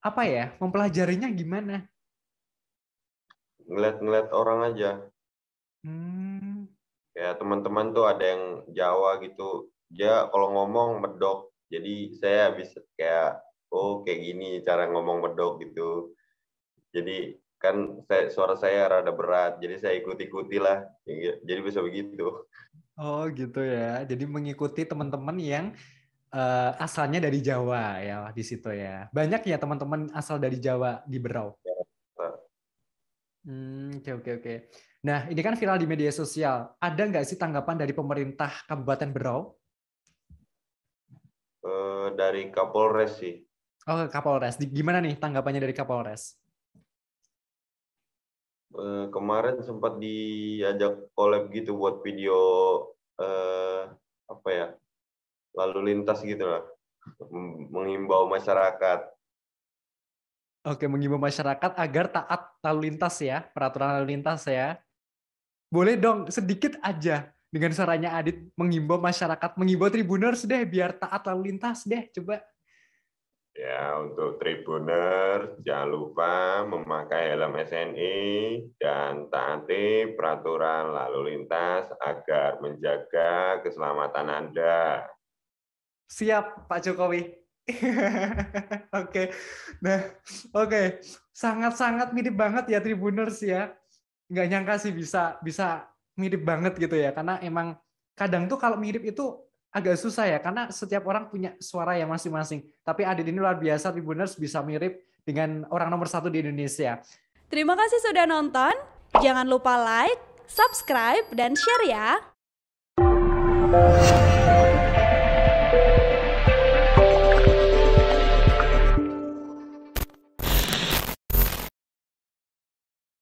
apa ya mempelajarinya gimana ngeliat-ngeliat orang aja hmm. ya teman-teman tuh ada yang Jawa gitu dia kalau ngomong medok jadi saya bisa kayak oh kayak gini cara ngomong medok gitu jadi kan saya, suara saya rada berat jadi saya ikuti-ikuti lah jadi bisa begitu oh gitu ya jadi mengikuti teman-teman yang uh, asalnya dari Jawa ya di situ ya. Banyak ya teman-teman asal dari Jawa di Berau. Hmm, oke oke oke. Nah, ini kan viral di media sosial. Ada nggak sih tanggapan dari pemerintah Kabupaten Berau? Uh, dari Kapolres sih. Oh, Kapolres. Gimana nih tanggapannya dari Kapolres? Uh, kemarin sempat diajak collab gitu buat video uh, lalu lintas gitu lah mengimbau masyarakat Oke, mengimbau masyarakat agar taat lalu lintas ya, peraturan lalu lintas ya. Boleh dong, sedikit aja dengan suaranya Adit mengimbau masyarakat, mengimbau tribuners deh, biar taat lalu lintas deh, coba. Ya, untuk tribuners, jangan lupa memakai helm SNI dan taati peraturan lalu lintas agar menjaga keselamatan Anda. Siap, Pak Jokowi. oke. okay. Nah, oke. Okay. Sangat-sangat mirip banget ya Tribuners ya. Nggak nyangka sih bisa bisa mirip banget gitu ya. Karena emang kadang tuh kalau mirip itu agak susah ya karena setiap orang punya suara yang masing-masing. Tapi Adit ini luar biasa Tribuners bisa mirip dengan orang nomor satu di Indonesia. Terima kasih sudah nonton. Jangan lupa like, subscribe, dan share ya.